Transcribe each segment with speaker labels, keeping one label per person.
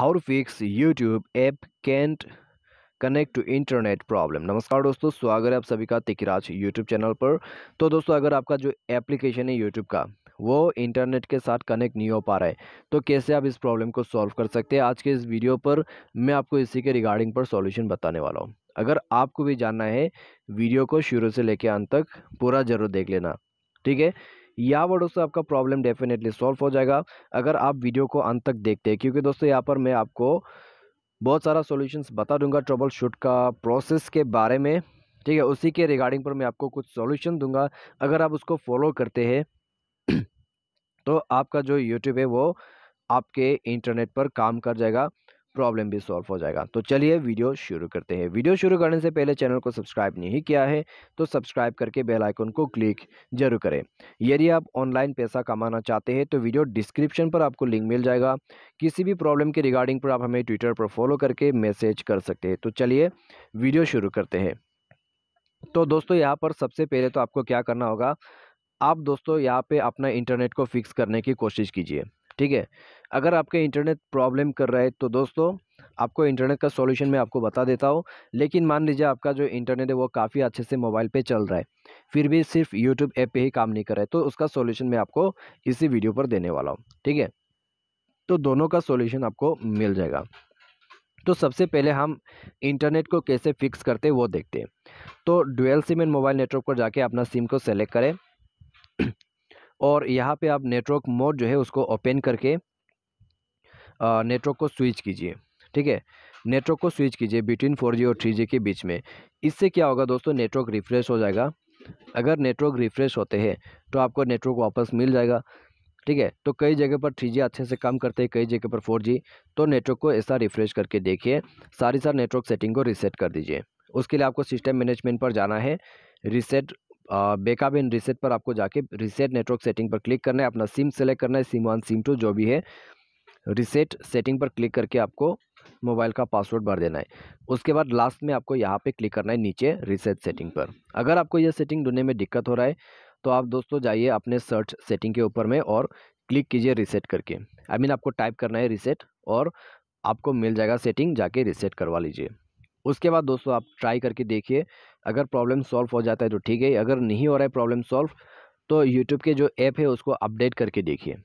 Speaker 1: how to fix YouTube app can't connect to internet problem नमस्कार दोस्तों स्वागत है आप सभी का तिकराज यूट्यूब चैनल पर तो दोस्तों अगर आपका जो एप्लीकेशन है यूट्यूब का वो इंटरनेट के साथ कनेक्ट नहीं हो पा रहा है तो कैसे आप इस प्रॉब्लम को सॉल्व कर सकते हैं आज के इस वीडियो पर मैं आपको इसी के रिगार्डिंग पर सॉल्यूशन बताने वाला हूँ अगर आपको भी जानना है वीडियो को शुरू से लेकर अंत तक पूरा जरूर देख लेना ठीक है या वर्डों से आपका प्रॉब्लम डेफिनेटली सॉल्व हो जाएगा अगर आप वीडियो को अंत तक देखते हैं क्योंकि दोस्तों यहाँ पर मैं आपको बहुत सारा सॉल्यूशंस बता दूंगा ट्रबल शूट का प्रोसेस के बारे में ठीक है उसी के रिगार्डिंग पर मैं आपको कुछ सॉल्यूशन दूंगा अगर आप उसको फॉलो करते हैं तो आपका जो यूट्यूब है वो आपके इंटरनेट पर काम कर जाएगा प्रॉब्लम भी सॉल्व हो जाएगा तो चलिए वीडियो शुरू करते हैं वीडियो शुरू करने से पहले चैनल को सब्सक्राइब नहीं किया है तो सब्सक्राइब करके बेल आइकन को क्लिक जरूर करें यदि आप ऑनलाइन पैसा कमाना चाहते हैं तो वीडियो डिस्क्रिप्शन पर आपको लिंक मिल जाएगा किसी भी प्रॉब्लम के रिगार्डिंग पर आप हमें ट्विटर पर फॉलो करके मैसेज कर सकते हैं तो चलिए वीडियो शुरू करते हैं तो दोस्तों यहाँ पर सबसे पहले तो आपको क्या करना होगा आप दोस्तों यहाँ पर अपना इंटरनेट को फिक्स करने की कोशिश कीजिए ठीक है अगर आपके इंटरनेट प्रॉब्लम कर रहा है तो दोस्तों आपको इंटरनेट का सॉल्यूशन मैं आपको बता देता हूँ लेकिन मान लीजिए आपका जो इंटरनेट है वो काफ़ी अच्छे से मोबाइल पे चल रहा है फिर भी सिर्फ यूट्यूब ऐप पे ही काम नहीं कर रहा है तो उसका सॉल्यूशन मैं आपको इसी वीडियो पर देने वाला हूँ ठीक है तो दोनों का सॉल्यूशन आपको मिल जाएगा तो सबसे पहले हम इंटरनेट को कैसे फिक्स करते हैं वो देखते हैं तो dual SIM and mobile network पर जाके अपना सिम को सेलेक्ट करें और यहाँ पे आप नेटवर्क मोड जो है उसको ओपन करके नेटवर्क को स्विच कीजिए ठीक है नेटवर्क को स्विच कीजिए बिटवीन फोर और थ्री के बीच में इससे क्या होगा दोस्तों नेटवर्क रिफ्रेश हो जाएगा अगर नेटवर्क रिफ्रेश होते हैं तो आपको नेटवर्क वापस मिल जाएगा ठीक है तो कई जगह पर थ्री अच्छे से काम करते हैं कई जगह पर फोर तो नेटवर्क को ऐसा रिफ्रेश करके देखिए सारी सारे नेटवर्क सेटिंग को रीसेट कर दीजिए उसके लिए आपको सिस्टम मैनेजमेंट पर जाना है रीसेट बेकअप इन रीसेट पर आपको जाके रीसेट नेटवर्क सेटिंग पर क्लिक करना है अपना सिम सेलेक्ट करना है सिम वन सिम टू जो भी है रिसेट सेटिंग पर क्लिक करके आपको मोबाइल का पासवर्ड भर देना है उसके बाद लास्ट में आपको यहाँ पे क्लिक करना है नीचे रिसेट सेटिंग पर अगर आपको यह सेटिंग ढूंढने में दिक्कत हो रहा है तो आप दोस्तों जाइए अपने सर्च सेटिंग के ऊपर में और क्लिक कीजिए रिसेट करके आई मीन आपको टाइप करना है रिसेट और आपको मिल जाएगा सेटिंग जाके रिसेट करवा लीजिए उसके बाद दोस्तों आप ट्राई करके देखिए अगर प्रॉब्लम सॉल्व हो जाता है तो ठीक है अगर नहीं हो रहा है प्रॉब्लम सॉल्व तो यूट्यूब के जो ऐप है उसको अपडेट करके देखिए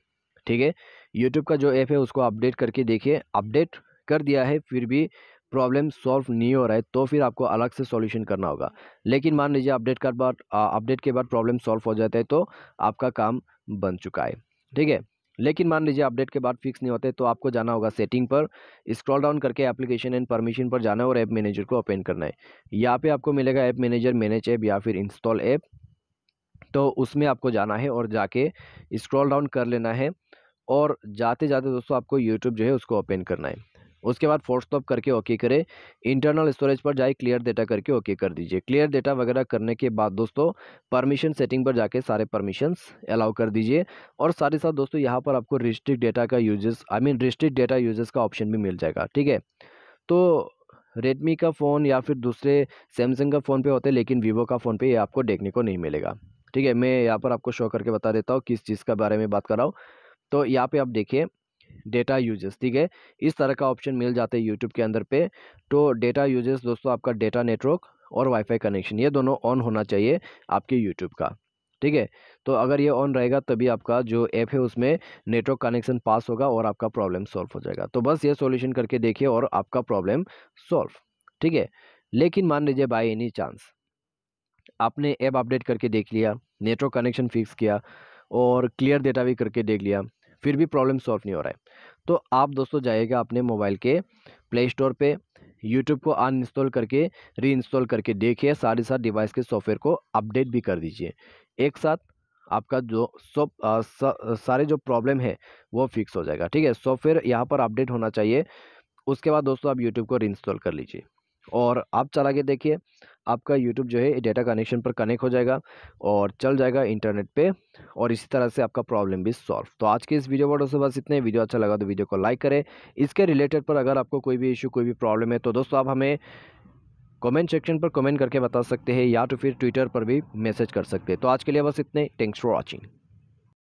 Speaker 1: ठीक है यूट्यूब का जो ऐप है उसको अपडेट करके देखिए अपडेट कर दिया है फिर भी प्रॉब्लम सॉल्व नहीं हो रहा है तो फिर आपको अलग से सॉल्यूशन करना होगा लेकिन मान लीजिए अपडेट का बाद अपडेट के बाद प्रॉब्लम सॉल्व हो जाता है तो आपका काम बन चुका है ठीक है लेकिन मान लीजिए अपडेट के बाद फिक्स नहीं होते तो आपको जाना होगा सेटिंग पर स्क्रॉल डाउन करके एप्लीकेशन एंड परमिशन पर जाना है और ऐप मैनेजर को ओपन करना है यहाँ पे आपको मिलेगा ऐप मैनेजर मैनेज ऐप या फिर इंस्टॉल ऐप तो उसमें आपको जाना है और जाके स्क्रॉल डाउन कर लेना है और जाते जाते दोस्तों आपको यूट्यूब जो है उसको ओपन करना है उसके बाद फोर्स स्टॉप करके ओके करें इंटरनल स्टोरेज पर जाए क्लियर डेटा करके ओके कर दीजिए क्लियर डेटा वगैरह करने के बाद दोस्तों परमिशन सेटिंग पर जाके सारे परमिशंस अलाउ कर दीजिए और साथ ही साथ दोस्तों यहाँ पर आपको रिस्ट्रिक्ट डेटा का usage I mean restrict data usage का ऑप्शन भी मिल जाएगा ठीक है तो रेडमी का फ़ोन या फिर दूसरे सैमसंग का फ़ोन पे होते हैं लेकिन वीवो का फ़ोन पे ये आपको देखने को नहीं मिलेगा ठीक है मैं यहाँ पर आपको शो करके बता देता हूँ किस चीज़ का बारे में बात कर रहा हूँ तो यहाँ पे आप देखिए डेटा यूजेस ठीक है इस तरह का ऑप्शन मिल जाता है यूट्यूब के अंदर पे तो डेटा यूजेस दोस्तों आपका डेटा नेटवर्क और वाईफाई कनेक्शन ये दोनों ऑन होना चाहिए आपके यूट्यूब का ठीक है तो अगर ये ऑन रहेगा तभी आपका जो ऐप है उसमें नेटवर्क कनेक्शन पास होगा और आपका प्रॉब्लम सॉल्व हो जाएगा तो बस ये सोल्यूशन करके देखिए और आपका प्रॉब्लम सॉल्व ठीक है लेकिन मान लीजिए बाई एनी चांस आपने ऐप अपडेट करके देख लिया नेटवर्क कनेक्शन फिक्स किया और क्लियर डेटा भी करके देख लिया फिर भी प्रॉब्लम सॉल्व नहीं हो रहा है तो आप दोस्तों जाइएगा अपने मोबाइल के प्ले स्टोर पर यूट्यूब को अनइंस्टॉल करके री इंस्टॉल करके देखिए साथ ही साथ डिवाइस के सॉफ्टवेयर को अपडेट भी कर दीजिए एक साथ आपका जो सब सारे जो प्रॉब्लम है वो फिक्स हो जाएगा ठीक है सॉफ्टवेयर यहाँ पर अपडेट होना चाहिए उसके बाद दोस्तों आप यूट्यूब को री इंस्टॉल कर लीजिए और आप चला के देखिए आपका यूट्यूब जो है डेटा कनेक्शन पर कनेक्ट हो जाएगा और चल जाएगा इंटरनेट पे और इसी तरह से आपका प्रॉब्लम भी सॉल्व तो आज के इस वीडियो पर दोस्तों बस इतने वीडियो अच्छा लगा तो वीडियो को लाइक करें इसके रिलेटेड पर अगर आपको कोई भी इशू कोई भी प्रॉब्लम है तो दोस्तों आप हमें कमेंट सेक्शन पर कमेंट करके बता सकते हैं या तो फिर ट्विटर पर भी मैसेज कर सकते हैं तो आज के लिए बस इतने थैंक्स फॉर वॉचिंग